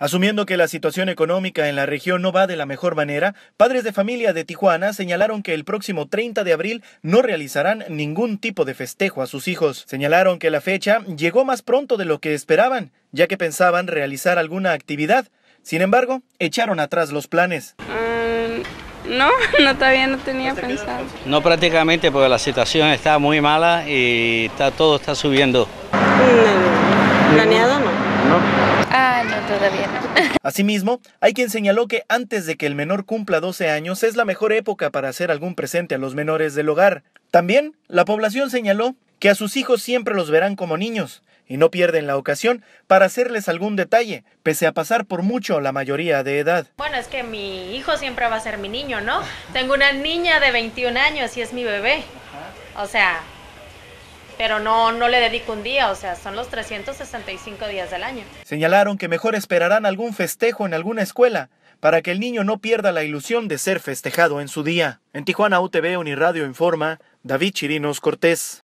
Asumiendo que la situación económica en la región no va de la mejor manera, padres de familia de Tijuana señalaron que el próximo 30 de abril no realizarán ningún tipo de festejo a sus hijos. Señalaron que la fecha llegó más pronto de lo que esperaban, ya que pensaban realizar alguna actividad. Sin embargo, echaron atrás los planes. Mm, no, no todavía no tenía pensado. No prácticamente porque la situación está muy mala y está, todo está subiendo. Mm, no, no. Asimismo, hay quien señaló que antes de que el menor cumpla 12 años es la mejor época para hacer algún presente a los menores del hogar. También, la población señaló que a sus hijos siempre los verán como niños y no pierden la ocasión para hacerles algún detalle, pese a pasar por mucho la mayoría de edad. Bueno, es que mi hijo siempre va a ser mi niño, ¿no? Tengo una niña de 21 años y es mi bebé. O sea, pero no, no le dedico un día, o sea, son los 365 días del año. Señalaron que mejor esperarán algún festejo en alguna escuela para que el niño no pierda la ilusión de ser festejado en su día. En Tijuana UTV Uniradio informa David Chirinos Cortés.